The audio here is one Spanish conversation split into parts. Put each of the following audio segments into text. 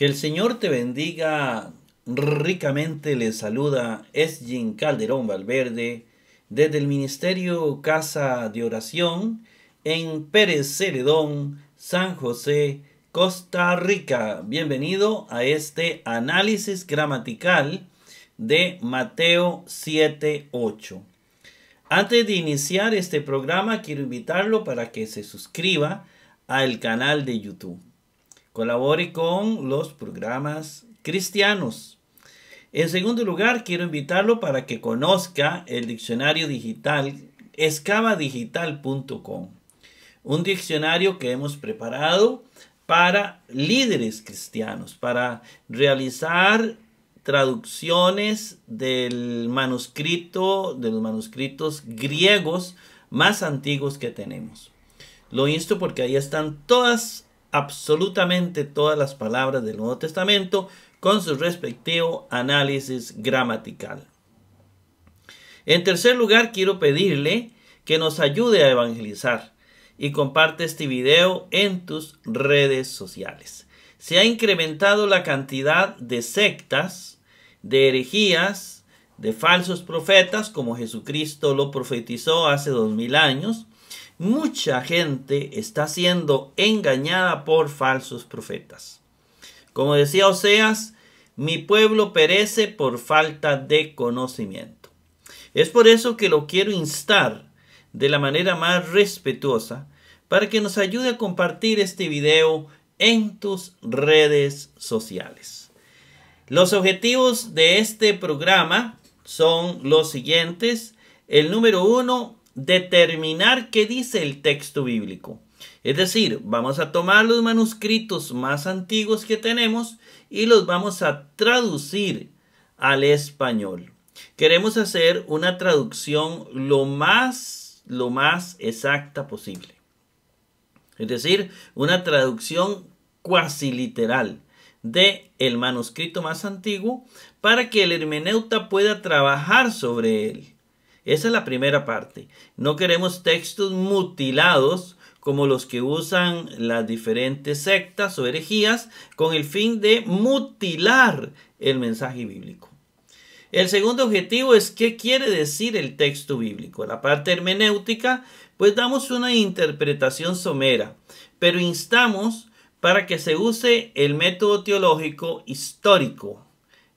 Que el Señor te bendiga ricamente. Le saluda Esgin Calderón Valverde desde el Ministerio Casa de Oración en Pérez Celedón, San José, Costa Rica. Bienvenido a este análisis gramatical de Mateo 7.8. Antes de iniciar este programa, quiero invitarlo para que se suscriba al canal de YouTube colabore con los programas cristianos. En segundo lugar, quiero invitarlo para que conozca el diccionario digital escavadigital.com, un diccionario que hemos preparado para líderes cristianos, para realizar traducciones del manuscrito, de los manuscritos griegos más antiguos que tenemos. Lo insto porque ahí están todas absolutamente todas las palabras del Nuevo Testamento con su respectivo análisis gramatical. En tercer lugar, quiero pedirle que nos ayude a evangelizar y comparte este video en tus redes sociales. Se ha incrementado la cantidad de sectas, de herejías, de falsos profetas, como Jesucristo lo profetizó hace dos mil años, mucha gente está siendo engañada por falsos profetas. Como decía Oseas, mi pueblo perece por falta de conocimiento. Es por eso que lo quiero instar de la manera más respetuosa para que nos ayude a compartir este video en tus redes sociales. Los objetivos de este programa son los siguientes. El número uno, determinar qué dice el texto bíblico. Es decir, vamos a tomar los manuscritos más antiguos que tenemos y los vamos a traducir al español. Queremos hacer una traducción lo más, lo más exacta posible. Es decir, una traducción cuasi literal de el manuscrito más antiguo para que el hermeneuta pueda trabajar sobre él. Esa es la primera parte. No queremos textos mutilados como los que usan las diferentes sectas o herejías con el fin de mutilar el mensaje bíblico. El segundo objetivo es qué quiere decir el texto bíblico. La parte hermenéutica, pues damos una interpretación somera, pero instamos para que se use el método teológico histórico,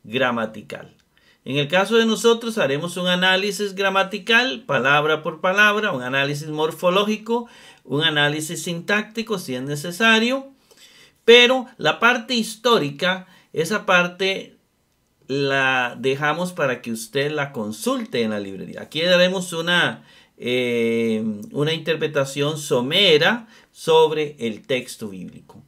gramatical. En el caso de nosotros haremos un análisis gramatical, palabra por palabra, un análisis morfológico, un análisis sintáctico si es necesario, pero la parte histórica, esa parte la dejamos para que usted la consulte en la librería. Aquí daremos una, eh, una interpretación somera sobre el texto bíblico.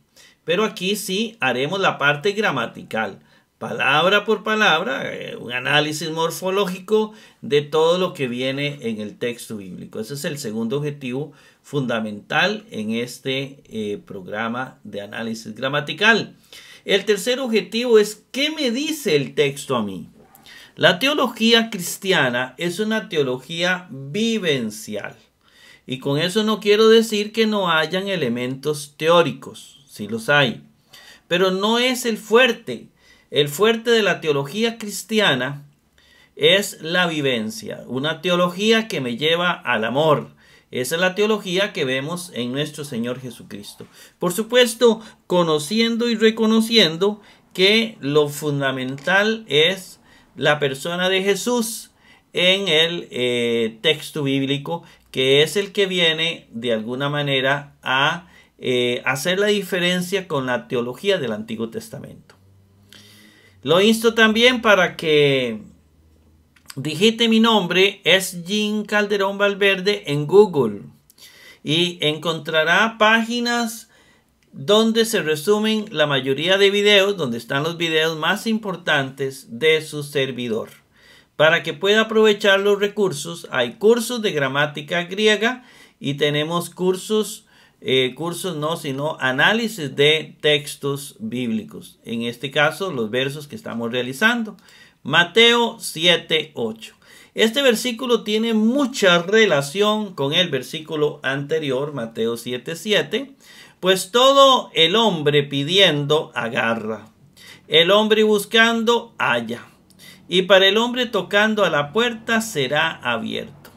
Pero aquí sí haremos la parte gramatical palabra por palabra, eh, un análisis morfológico de todo lo que viene en el texto bíblico. Ese es el segundo objetivo fundamental en este eh, programa de análisis gramatical. El tercer objetivo es qué me dice el texto a mí. La teología cristiana es una teología vivencial. Y con eso no quiero decir que no hayan elementos teóricos, si los hay. Pero no es el fuerte el fuerte de la teología cristiana es la vivencia, una teología que me lleva al amor. Esa es la teología que vemos en nuestro Señor Jesucristo. Por supuesto, conociendo y reconociendo que lo fundamental es la persona de Jesús en el eh, texto bíblico, que es el que viene de alguna manera a eh, hacer la diferencia con la teología del Antiguo Testamento. Lo insto también para que digite mi nombre, es Jim Calderón Valverde, en Google. Y encontrará páginas donde se resumen la mayoría de videos, donde están los videos más importantes de su servidor. Para que pueda aprovechar los recursos, hay cursos de gramática griega y tenemos cursos eh, cursos no, sino análisis de textos bíblicos. En este caso, los versos que estamos realizando. Mateo 7, 8. Este versículo tiene mucha relación con el versículo anterior, Mateo 7, 7. Pues todo el hombre pidiendo agarra. El hombre buscando halla. Y para el hombre tocando a la puerta será abierto.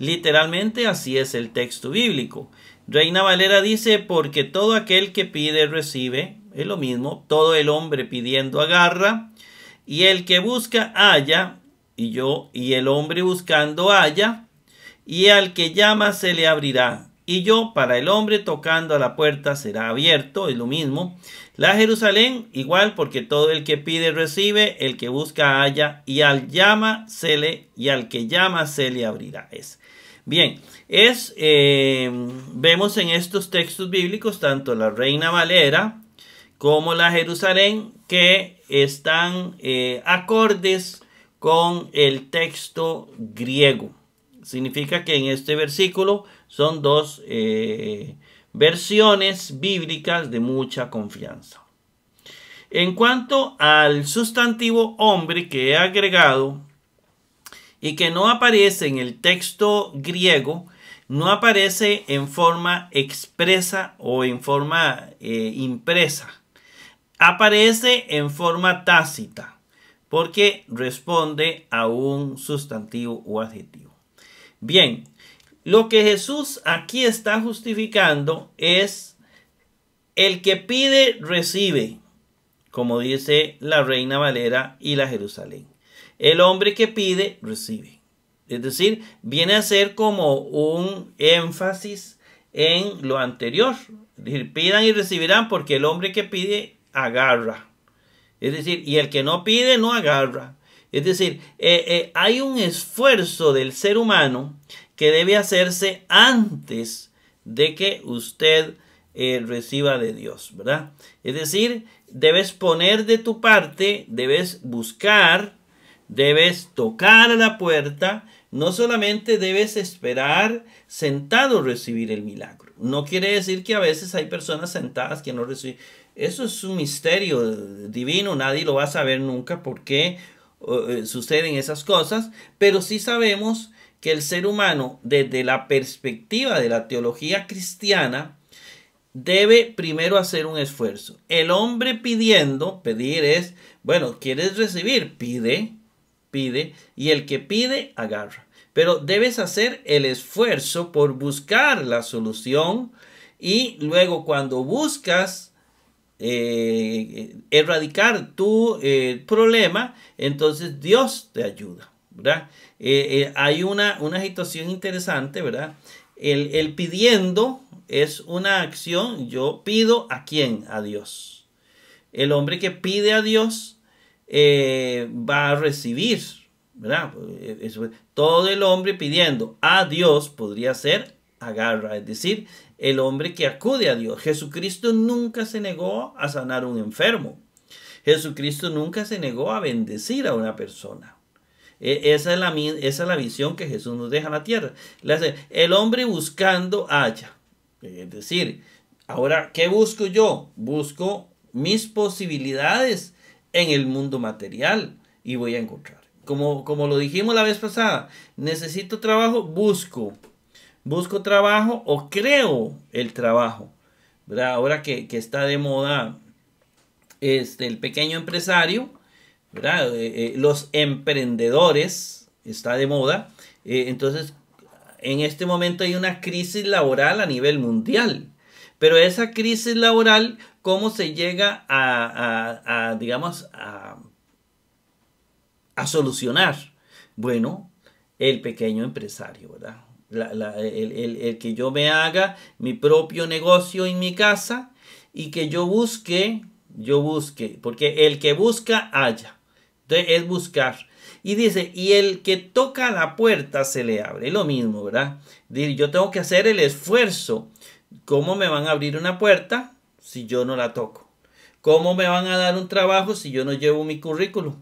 Literalmente así es el texto bíblico. Reina Valera dice, porque todo aquel que pide recibe, es lo mismo, todo el hombre pidiendo agarra, y el que busca haya, y yo, y el hombre buscando haya, y al que llama se le abrirá. Y yo, para el hombre tocando a la puerta será abierto, es lo mismo. La Jerusalén, igual, porque todo el que pide recibe, el que busca haya, y al llama se le, y al que llama se le abrirá. Es. Bien, es, eh, vemos en estos textos bíblicos, tanto la Reina Valera como la Jerusalén, que están eh, acordes con el texto griego. Significa que en este versículo son dos eh, versiones bíblicas de mucha confianza. En cuanto al sustantivo hombre que he agregado, y que no aparece en el texto griego, no aparece en forma expresa o en forma eh, impresa. Aparece en forma tácita porque responde a un sustantivo o adjetivo. Bien, lo que Jesús aquí está justificando es el que pide, recibe, como dice la Reina Valera y la Jerusalén. El hombre que pide, recibe. Es decir, viene a ser como un énfasis en lo anterior. pidan y recibirán porque el hombre que pide agarra. Es decir, y el que no pide no agarra. Es decir, eh, eh, hay un esfuerzo del ser humano que debe hacerse antes de que usted eh, reciba de Dios, ¿verdad? Es decir, debes poner de tu parte, debes buscar, Debes tocar la puerta, no solamente debes esperar sentado recibir el milagro. No quiere decir que a veces hay personas sentadas que no reciben. Eso es un misterio divino, nadie lo va a saber nunca por qué eh, eh, suceden esas cosas, pero sí sabemos que el ser humano, desde la perspectiva de la teología cristiana, debe primero hacer un esfuerzo. El hombre pidiendo, pedir es, bueno, quieres recibir, pide, pide y el que pide agarra. Pero debes hacer el esfuerzo por buscar la solución y luego cuando buscas eh, erradicar tu eh, problema, entonces Dios te ayuda. Eh, hay una, una situación interesante, ¿verdad? El, el, pidiendo es una acción. Yo pido a quién? A Dios. El hombre que pide a Dios eh, va a recibir, ¿verdad? Eh, todo el hombre pidiendo a Dios podría ser agarra, es decir, el hombre que acude a Dios. Jesucristo nunca se negó a sanar a un enfermo. Jesucristo nunca se negó a bendecir a una persona. E, esa es, la, esa es la visión que Jesús nos deja en la tierra. El hombre buscando haya. Es decir, ahora, ¿qué busco yo? Busco mis posibilidades en el mundo material y voy a encontrar. Como, como lo dijimos la vez pasada, necesito trabajo, busco. Busco trabajo o creo el trabajo. Ahora que, está de moda este, el pequeño empresario, eh, eh, los emprendedores, está de moda. Eh, entonces, en este momento hay una crisis laboral a nivel mundial. Pero esa crisis laboral, ¿cómo se llega a, digamos, a, solucionar? Bueno, el pequeño empresario, ¿verdad? el, que yo me haga mi propio negocio en mi casa y que yo busque, yo busque, porque el que busca, haya. Entonces es buscar. Y dice, y el que toca la puerta se le abre. Lo mismo, ¿verdad? Yo tengo que hacer el esfuerzo ¿Cómo me van a abrir una puerta si yo no la toco? ¿Cómo me van a dar un trabajo si yo no llevo mi currículum?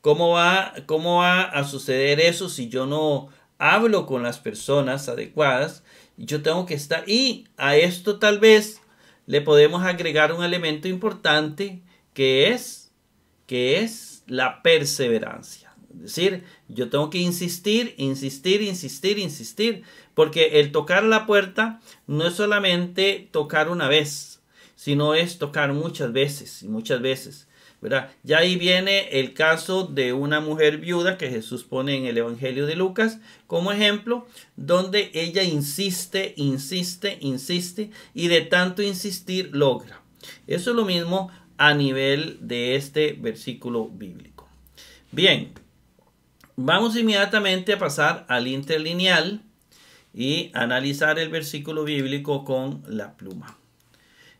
¿Cómo va, cómo a suceder eso si yo no hablo con las personas adecuadas? Yo tengo que estar... Y a esto tal vez le podemos agregar un elemento importante que es, que es la perseverancia decir, yo tengo que insistir, insistir, insistir, insistir, porque el tocar la puerta no es solamente tocar una vez, sino es tocar muchas veces y muchas veces. ¿verdad? Ya ahí viene el caso de una mujer viuda que Jesús pone en el Evangelio de Lucas como ejemplo, donde ella insiste, insiste, insiste y de tanto insistir logra. Eso es lo mismo a nivel de este versículo bíblico. Bien, Vamos inmediatamente a pasar al interlineal y analizar el versículo bíblico con la pluma.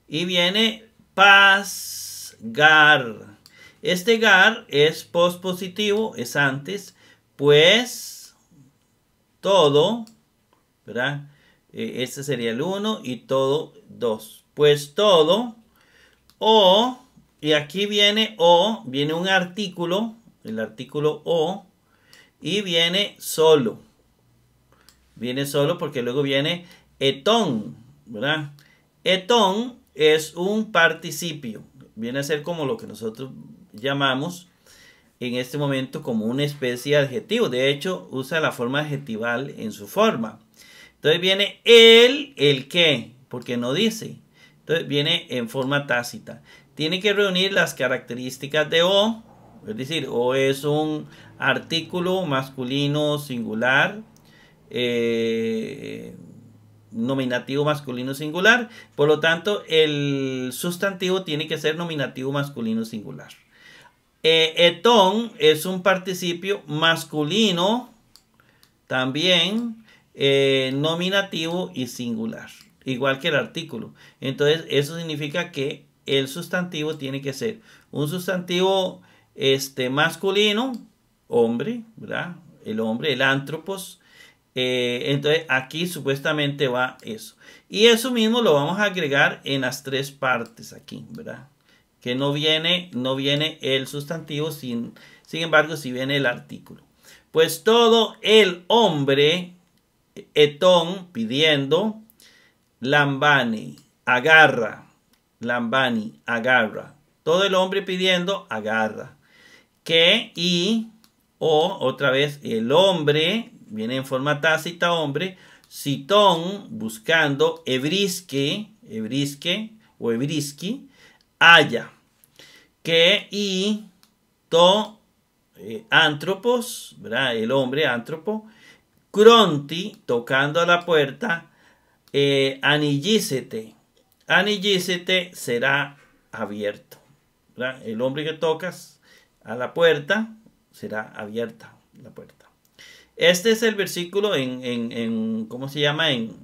Y viene pasgar. Este gar es pospositivo, es antes, pues todo, ¿verdad? E, este sería el 1 y todo 2. Pues todo, o, y aquí viene o, viene un artículo, el artículo o, y viene solo. Viene solo porque luego viene etón, ¿verdad? Etón es un participio. Viene a ser como lo que nosotros llamamos en este momento como una especie de adjetivo. De hecho, usa la forma adjetival en su forma. Entonces viene el, el que. porque no dice. Entonces viene en forma tácita. Tiene que reunir las características de O es decir, o es un artículo masculino singular, eh, nominativo masculino singular. Por lo tanto, el sustantivo tiene que ser nominativo masculino singular. Eh, etón es un participio masculino también eh, nominativo y singular, igual que el artículo. Entonces, eso significa que el sustantivo tiene que ser un sustantivo este, masculino, hombre, ¿verdad? El hombre, el antropos. Eh, entonces aquí supuestamente va eso. Y eso mismo lo vamos a agregar en las tres partes aquí, ¿verdad? Que no viene, no viene el sustantivo, sin, sin embargo, si viene el artículo. Pues todo el hombre, etón, pidiendo, lambani, agarra, lambani, agarra. Todo el hombre pidiendo, agarra que y o otra vez el hombre, viene en forma tácita hombre, Sitón buscando Ebrisque, Ebrisque o Ebriski, haya, que y to eh, antropos, el hombre antropo, Cronti tocando a la puerta, eh, anillícete, será abierto. El hombre que tocas a la puerta, será abierta la puerta. Este es el versículo en, en, en ¿cómo se llama? En,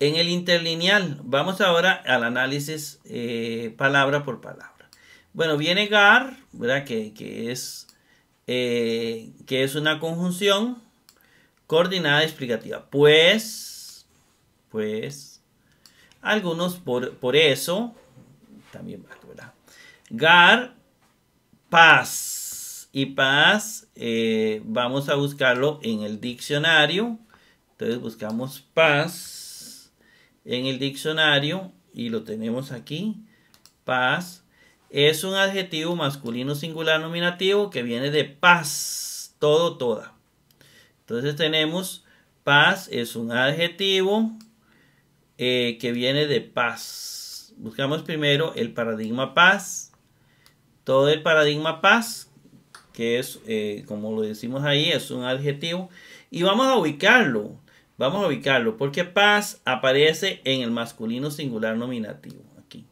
en el interlineal. Vamos ahora al análisis eh, palabra por palabra. Bueno, viene gar, ¿verdad? Que, que es, eh, que es una conjunción coordinada explicativa. Pues, pues, algunos por, por eso, también ¿verdad? Gar paz. Y paz, eh, vamos a buscarlo en el diccionario. Entonces buscamos paz en el diccionario y lo tenemos aquí. Paz es un adjetivo masculino singular nominativo que viene de paz, todo, toda. Entonces tenemos paz es un adjetivo eh, que viene de paz. Buscamos primero el paradigma paz todo el paradigma paz, que es, eh, como lo decimos ahí, es un adjetivo, y vamos a ubicarlo, vamos a ubicarlo, porque paz aparece en el masculino singular nominativo, aquí.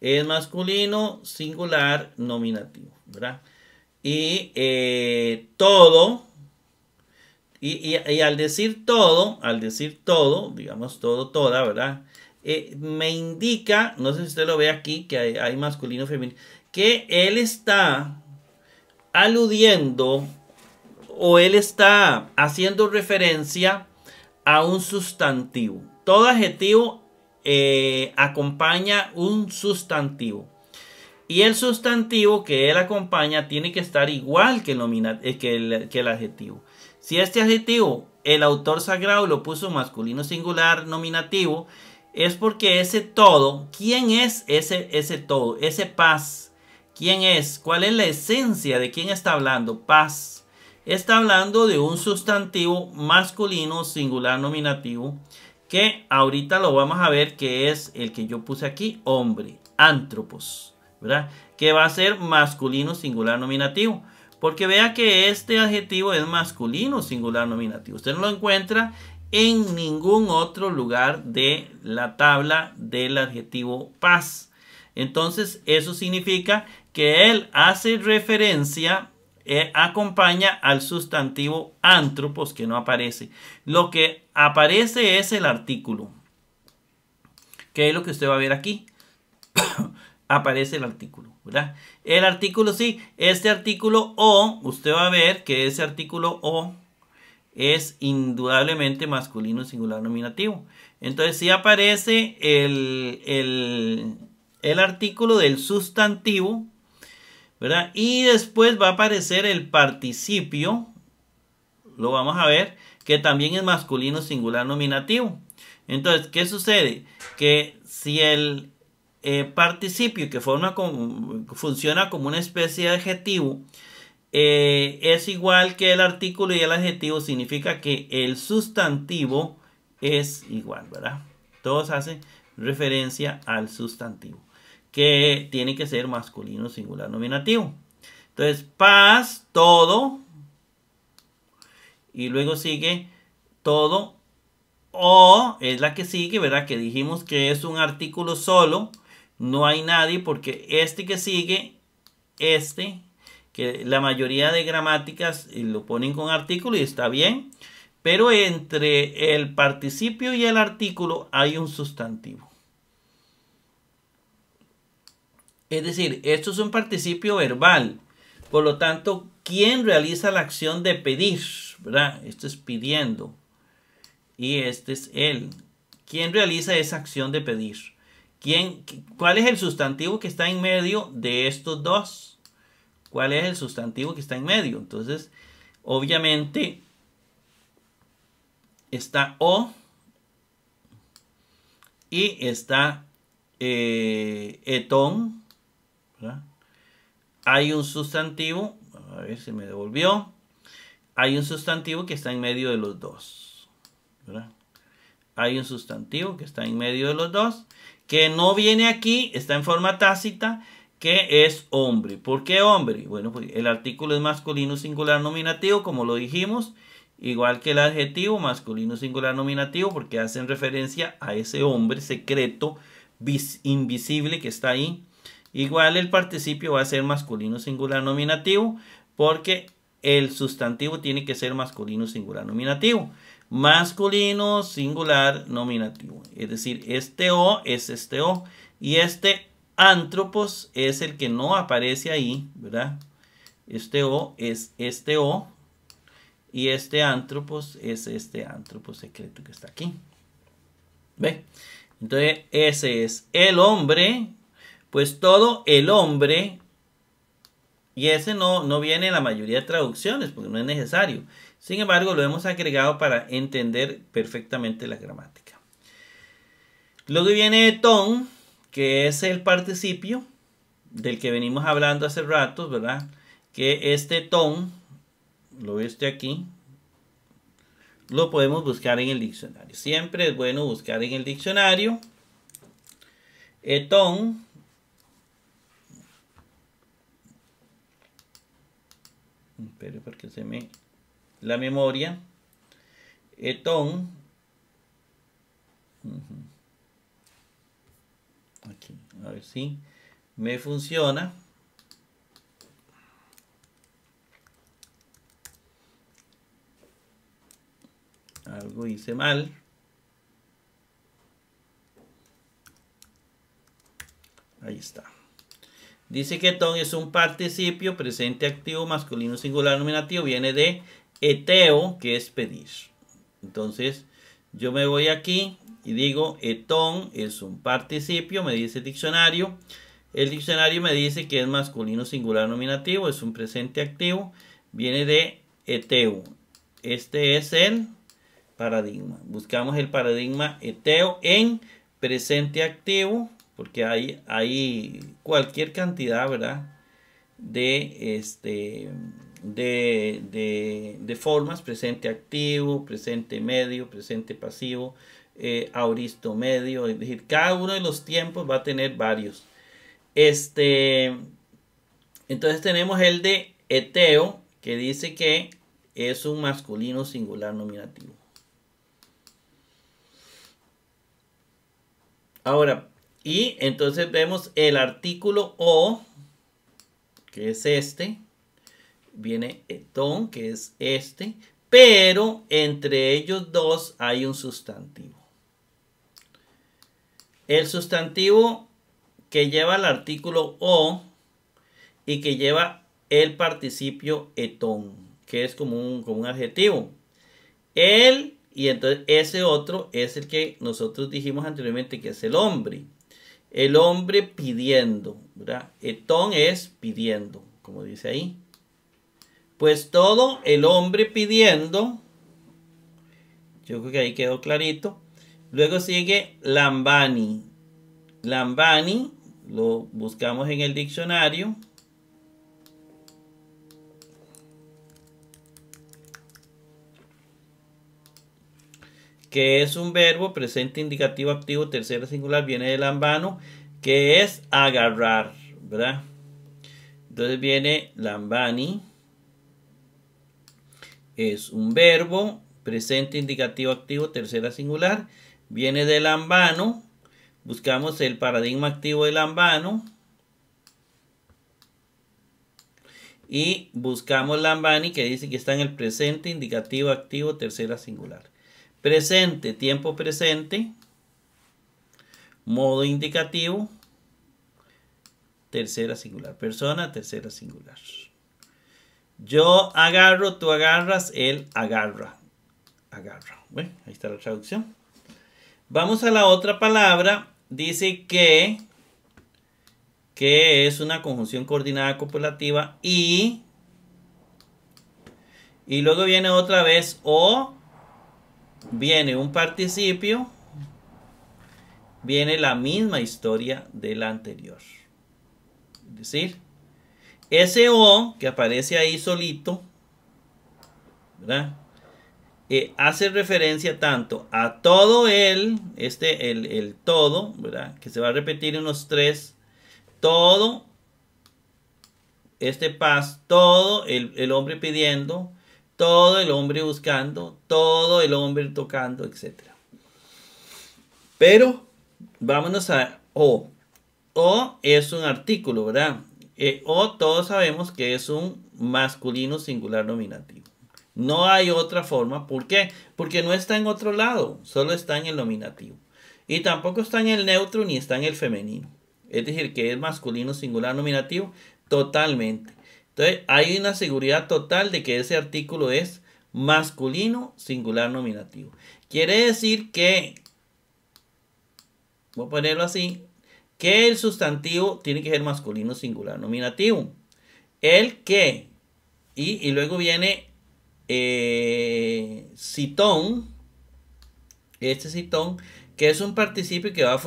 El masculino singular nominativo, ¿verdad? Y eh, todo, y, y, al decir todo, al decir todo, digamos todo, toda, ¿verdad? Eh, me indica, no sé si usted lo ve aquí, que hay, masculino, femenino, que él está aludiendo o él está haciendo referencia a un sustantivo. Todo adjetivo eh, acompaña un sustantivo. Y el sustantivo que él acompaña tiene que estar igual eh, que el, que el adjetivo. Si este adjetivo el autor sagrado lo puso masculino singular nominativo, es porque ese todo, ¿quién es ese, ese todo? Ese paz. ¿Quién es? ¿Cuál es la esencia de quién está hablando? Paz. Está hablando de un sustantivo masculino, singular, nominativo, que ahorita lo vamos a ver que es el que yo puse aquí, hombre, antropos, ¿verdad? Que va a ser masculino, singular, nominativo. Porque vea que este adjetivo es masculino, singular, nominativo. Usted no lo encuentra en ningún otro lugar de la tabla del adjetivo paz. Entonces, eso significa que él hace referencia, eh, acompaña al sustantivo antropos que no aparece. Lo que aparece es el artículo. que es lo que usted va a ver aquí? aparece el artículo, ¿verdad? El artículo sí, este artículo o, usted va a ver que ese artículo o es indudablemente masculino singular nominativo. Entonces si aparece el, el, artículo del sustantivo, ¿verdad? Y después va a aparecer el participio, lo vamos a ver, que también es masculino singular nominativo. Entonces, ¿qué sucede? Que si el eh, participio que forma funciona como una especie de adjetivo, eh, es igual que el artículo y el adjetivo, significa que el sustantivo es igual, ¿verdad? Todos hacen referencia al sustantivo, que tiene que ser masculino, singular, nominativo. Entonces, paz, todo, y luego sigue todo o es la que sigue, ¿verdad? Que dijimos que es un artículo solo, no hay nadie porque este que sigue, este que la mayoría de gramáticas lo ponen con artículo y está bien, pero entre el participio y el artículo hay un sustantivo. Es decir, esto es un participio verbal. Por lo tanto, ¿quién realiza la acción de pedir? ¿Verdad? Esto es pidiendo. Y este es él. ¿Quién realiza esa acción de pedir? ¿Quién, ¿Cuál es el sustantivo que está en medio de estos dos? cuál es el sustantivo que está en medio. Entonces, obviamente, está o y está eh, etón. Hay un sustantivo, a ver si me devolvió. Hay un sustantivo que está en medio de los dos. Hay un sustantivo que está en medio de los dos, que no viene aquí, está en forma tácita, que es hombre. ¿Por qué hombre? Bueno, pues el artículo es masculino singular nominativo, como lo dijimos, igual que el adjetivo masculino singular nominativo, porque hacen referencia a ese hombre secreto, invisible que está ahí. Igual el participio va a ser masculino singular nominativo, porque el sustantivo tiene que ser masculino singular nominativo. Masculino singular nominativo. Es decir, este O es este O y este Antropos es el que no aparece ahí, ¿verdad? Este O es este O. Y este antropos es este antropos secreto que está aquí. ¿Ve? Entonces, ese es el hombre. Pues todo el hombre. Y ese no, no viene en la mayoría de traducciones porque no es necesario. Sin embargo, lo hemos agregado para entender perfectamente la gramática. Luego viene ton que es el participio del que venimos hablando hace rato, ¿verdad? Que este ton, lo viste aquí, lo podemos buscar en el diccionario. Siempre es bueno buscar en el diccionario. Etón, ton Espero porque se me... La memoria. Etón. Aquí, a ver si me funciona. Algo hice mal. Ahí está. Dice que ton es un participio presente activo masculino singular nominativo. Viene de eteo, que es pedir. Entonces, yo me voy aquí y digo etón es un participio, me dice diccionario. El diccionario me dice que es masculino singular nominativo, es un presente activo, viene de eteo. Este es el paradigma. Buscamos el paradigma eteo en presente activo, porque hay, hay cualquier cantidad, ¿verdad? De, este, de, de formas, presente activo, presente medio, presente pasivo, eh, Medio es decir, cada uno de los tiempos va a tener varios. Este, entonces tenemos el de Eteo, que dice que es un masculino singular nominativo. Ahora, y entonces vemos el artículo O, que es este. Viene etón, que es este. Pero entre ellos dos hay un sustantivo. El sustantivo que lleva el artículo o y que lleva el participio etón, que es como un, un adjetivo. El y entonces ese otro es el que nosotros dijimos anteriormente que es el hombre. El hombre pidiendo, ¿verdad? Etón es pidiendo, como dice ahí. Pues todo el hombre pidiendo, yo creo que ahí quedó clarito, Luego sigue Lambani. Lambani, lo buscamos en el diccionario. que es un verbo presente indicativo activo tercera, singular viene de lambano que es agarrar verdad entonces viene lambani es un verbo presente indicativo activo tercera singular viene de Lambano. Buscamos el paradigma activo de Lambano. Y buscamos Lambani que dice que está en el presente, indicativo, activo, tercera singular. Presente, tiempo presente. Modo indicativo. Tercera singular. Persona, tercera singular. Yo agarro, tú agarras, él agarra. Agarra. ahí está la traducción. Vamos a la otra palabra. Dice que, que es una conjunción coordinada copulativa y, y luego viene otra vez o, viene un participio, viene la misma historia de la anterior. Es decir, ese o que aparece ahí solito, ¿verdad? Eh, hace referencia tanto a todo él, este, el, el todo, ¿verdad? Que se va a repetir en unos tres, todo, este paz, todo el, hombre pidiendo, todo el hombre buscando, todo el hombre tocando, etc. Pero, vámonos a O. O es un artículo, ¿verdad? Eh, o todos sabemos que es un masculino singular nominativo. No hay otra forma. ¿Por qué? Porque no está en otro lado, solo está en el nominativo. Y tampoco está en el neutro ni está en el femenino. Es decir, que es masculino singular nominativo totalmente. Entonces, hay una seguridad total de que ese artículo es masculino singular nominativo. Quiere decir que, voy a ponerlo así, que el sustantivo tiene que ser masculino singular nominativo. El que, y, y luego viene citón, eh, este citón, que es un participio que va,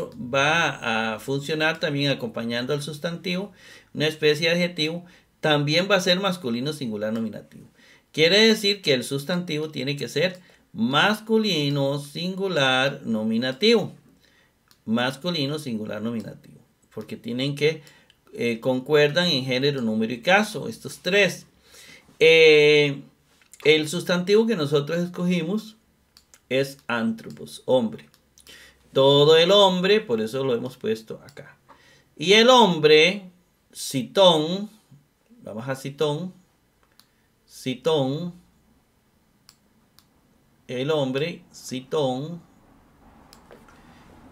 a funcionar también acompañando al sustantivo, una especie de adjetivo, también va a ser masculino singular nominativo. Quiere decir que el sustantivo tiene que ser masculino singular nominativo. Masculino singular nominativo. Porque tienen que eh, concuerdan en género, número y caso, estos tres. Eh, el sustantivo que nosotros escogimos es antropos, hombre. Todo el hombre, por eso lo hemos puesto acá. Y el hombre, citón, vamos a citón, citón, el hombre, citón,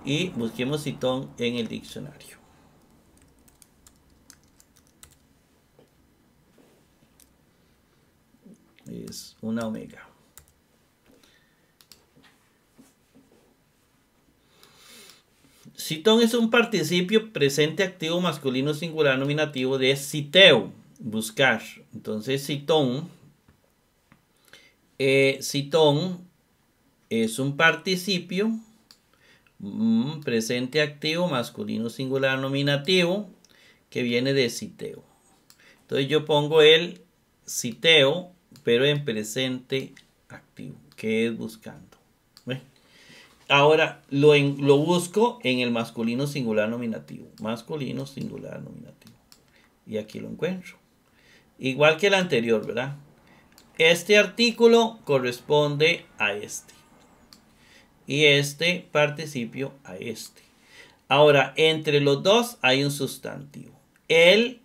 y busquemos citón en el diccionario. es una omega. Citón es un participio presente activo masculino singular nominativo de citeo, buscar. Entonces, citón, eh, citón es un participio mm, presente activo masculino singular nominativo que viene de citeo. Entonces yo pongo el citeo pero en presente activo, que es buscando. Ahora lo, lo busco en el masculino singular nominativo. Masculino singular nominativo. Y aquí lo encuentro. Igual que el anterior, ¿verdad? Este artículo corresponde a este. Y este participio a este. Ahora, entre los dos hay un sustantivo. El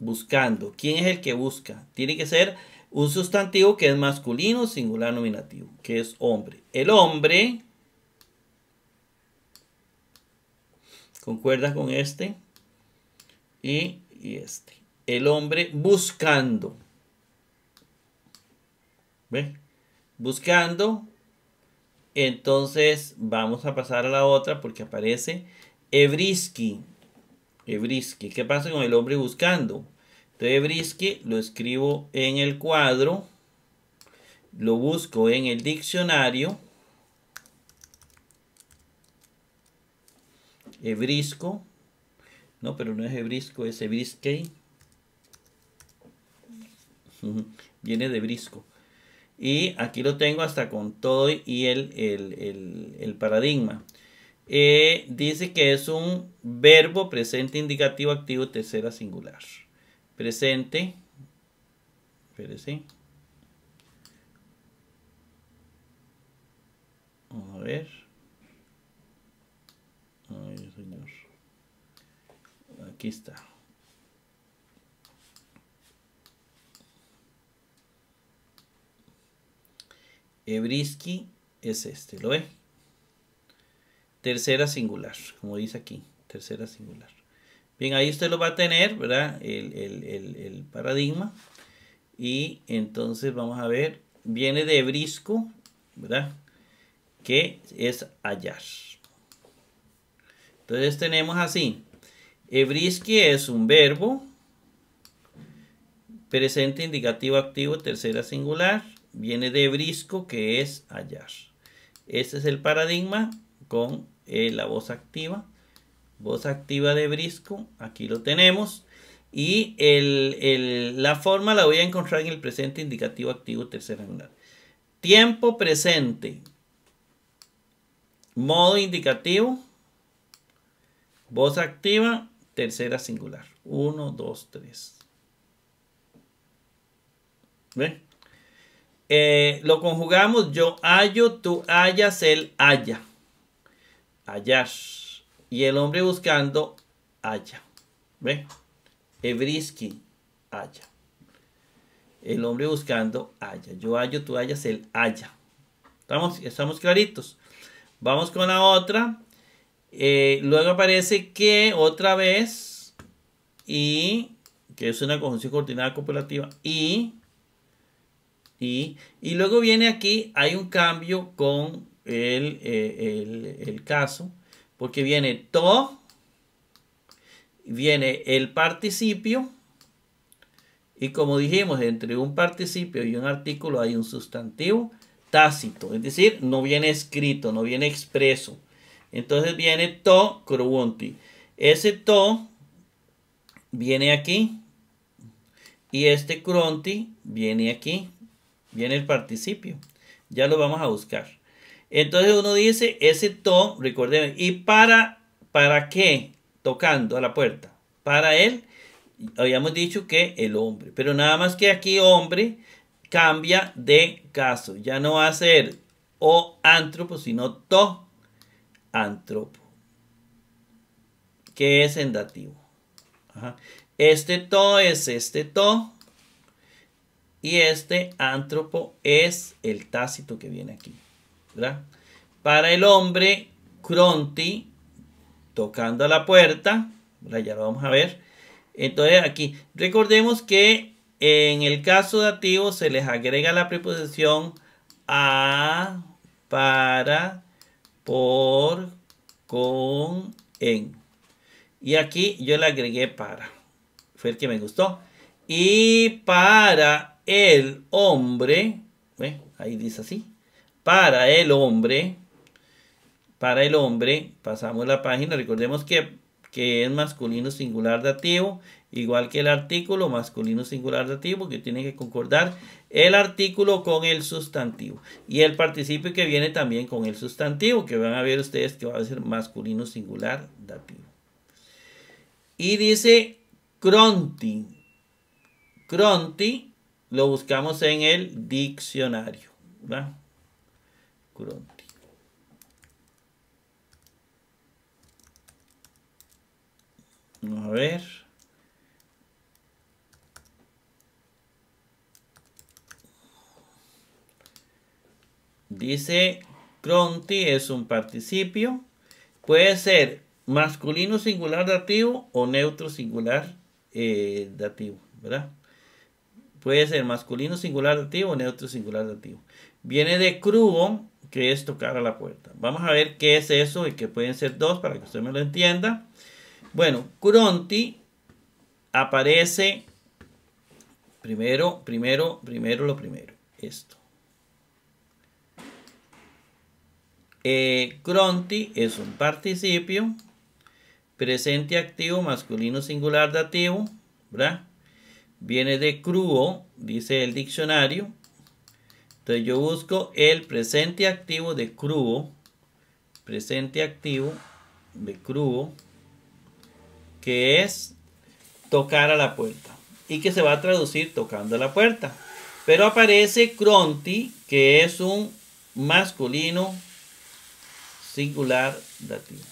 buscando. ¿Quién es el que busca? Tiene que ser un sustantivo que es masculino, singular nominativo, que es hombre. El hombre concuerda con este y, este. El hombre buscando. ¿Ve? Buscando. Entonces vamos a pasar a la otra porque aparece Ebriski. Ebriski. ¿Qué pasa con el hombre buscando? brisque lo escribo en el cuadro, lo busco en el diccionario, Ebrisco, no, pero no es Ebrisco, es Ebriskey, viene de Brisco. Y aquí lo tengo hasta con todo y el, el, paradigma. Eh, dice que es un verbo presente indicativo activo tercera singular presente, espérese, vamos a ver, señor, aquí está. Ebriski es este, ¿lo ve? Tercera singular, como dice aquí, tercera singular. Bien, ahí usted lo va a tener, ¿verdad? El, paradigma. Y entonces vamos a ver, viene de brisco, ¿verdad? Que es hallar. Entonces tenemos así, Ebriski es un verbo, presente indicativo activo, tercera singular, viene de brisco que es hallar. Este es el paradigma con eh, la voz activa voz activa de Brisco, aquí lo tenemos. Y la forma la voy a encontrar en el presente indicativo activo tercera singular. Tiempo presente, modo indicativo, voz activa, tercera singular. 1, dos, tres. ¿Ven? Eh, lo conjugamos yo hallo, tú hallas, él haya, Hallar. Y el hombre buscando haya. ¿Ve? Ebriski haya El hombre buscando haya. Yo hallo, tú hallas, el haya. ¿Estamos, estamos claritos. Vamos con la otra. Eh, luego aparece que otra vez y que es una conjunción coordinada cooperativa y y, y luego viene aquí hay un cambio con el, eh, el, el caso porque viene to, viene el participio. Y como dijimos, entre un participio y un artículo hay un sustantivo tácito. Es decir, no viene escrito, no viene expreso. Entonces viene to cruonti. Ese to viene aquí. Y este cronti viene aquí. Viene el participio. Ya lo vamos a buscar. Entonces uno dice ese to, recordemos, ¿y para, para qué? Tocando a la puerta. Para él, habíamos dicho que el hombre. Pero nada más que aquí hombre cambia de caso. Ya no va a ser o antropo, sino to antropo. Que es en dativo. Este to es este to. Y este antropo es el tácito que viene aquí. Para el hombre, Cronti, tocando a la puerta, ya lo vamos a ver. Entonces aquí, recordemos que en el caso dativo se les agrega la preposición a, para, por, con, en. Y aquí yo le agregué para. Fue el que me gustó. Y para el hombre, ahí dice así, para el hombre, para el hombre, pasamos la página, recordemos que, que es masculino singular dativo, igual que el artículo masculino singular dativo, que tiene que concordar el artículo con el sustantivo. Y el participio que viene también con el sustantivo, que van a ver ustedes que va a ser masculino singular dativo. Y dice Cronti. Cronti lo buscamos en el diccionario. ¿verdad? a ver. Dice Cronti es un participio. Puede ser masculino singular dativo o neutro singular eh, dativo, ¿verdad? Puede ser masculino singular dativo o neutro singular dativo. Viene de crudo que es tocar a la puerta. Vamos a ver qué es eso y que pueden ser dos para que usted me lo entienda. Bueno, Cronti aparece primero, primero, primero lo primero, esto. Cronti eh, es un participio presente activo masculino singular dativo, ¿verdad? Viene de cruo, dice el diccionario, entonces yo busco el presente activo de crudo, Presente activo de crudo, Que es tocar a la puerta. Y que se va a traducir tocando a la puerta. Pero aparece Cronti, que es un masculino singular dativo.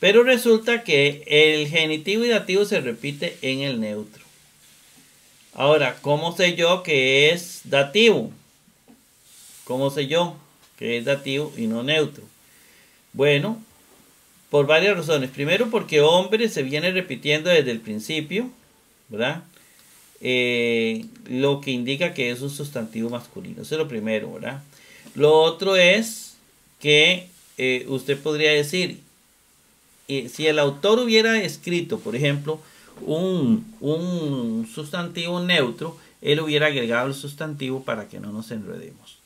Pero resulta que el genitivo y dativo se repite en el neutro. Ahora, ¿cómo sé yo que es dativo? ¿Cómo sé yo que es dativo y no neutro? Bueno, por varias razones. Primero, porque hombre se viene repitiendo desde el principio, ¿verdad? Eh, lo que indica que es un sustantivo masculino. Eso es lo primero, ¿verdad? Lo otro es que eh, usted podría decir, eh, si el autor hubiera escrito, por ejemplo, un, sustantivo neutro, él hubiera agregado el sustantivo para que no nos enredemos.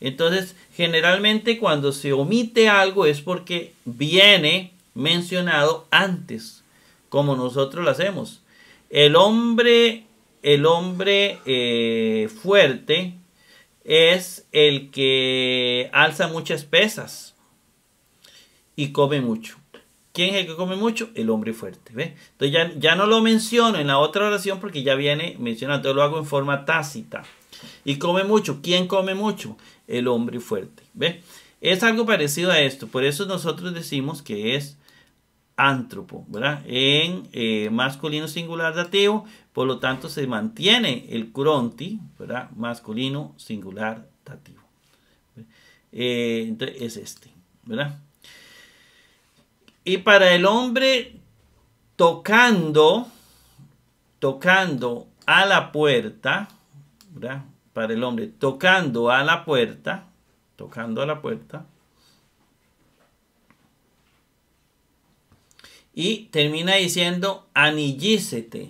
Entonces, generalmente cuando se omite algo es porque viene mencionado antes, como nosotros lo hacemos. El hombre, el hombre eh, fuerte es el que alza muchas pesas y come mucho. ¿Quién es el que come mucho? El hombre fuerte. Entonces ya, no lo menciono en la otra oración porque ya viene mencionado. Yo lo hago en forma tácita. Y come mucho. ¿Quién come mucho? El hombre fuerte. ¿ve? Es algo parecido a esto. Por eso nosotros decimos que es antropo, ¿verdad? En eh, masculino singular dativo. Por lo tanto se mantiene el cronti, ¿verdad? Masculino singular dativo. Eh, entonces es este, ¿verdad? Y para el hombre tocando, tocando a la puerta, para el hombre tocando a la puerta, tocando a la puerta, y termina diciendo anillécete.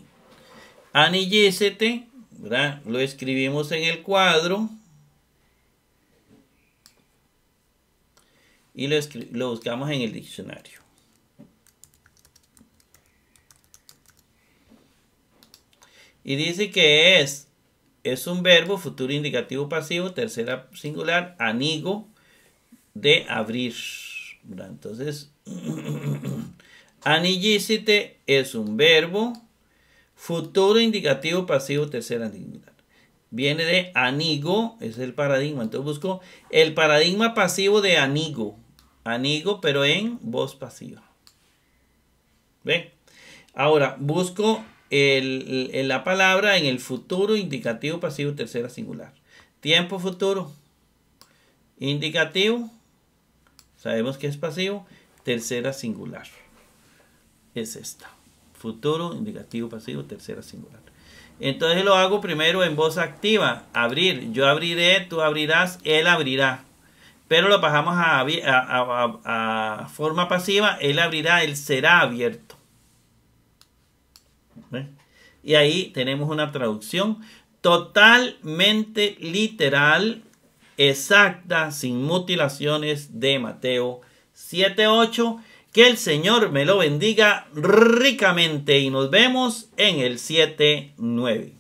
Anillécete, ¿verdad? lo escribimos en el cuadro, y lo buscamos en el diccionario. Y dice que es, es un verbo, futuro indicativo pasivo, tercera singular, anigo, de abrir. Entonces, anillicite es un verbo, futuro indicativo pasivo, tercera singular. Viene de anigo, es el paradigma. Entonces busco el paradigma pasivo de anigo. Anigo, pero en voz pasiva. ¿Ve? Ahora, busco el, la palabra en el futuro indicativo pasivo tercera singular. Tiempo futuro indicativo, sabemos que es pasivo, tercera singular. Es esta. Futuro indicativo pasivo tercera singular. Entonces lo hago primero en voz activa. Abrir. Yo abriré, tú abrirás, él abrirá. Pero lo bajamos a, a, a forma pasiva. Él abrirá, él será abierto. Y ahí tenemos una traducción totalmente literal, exacta, sin mutilaciones de Mateo 7.8. Que el Señor me lo bendiga ricamente y nos vemos en el 7.9.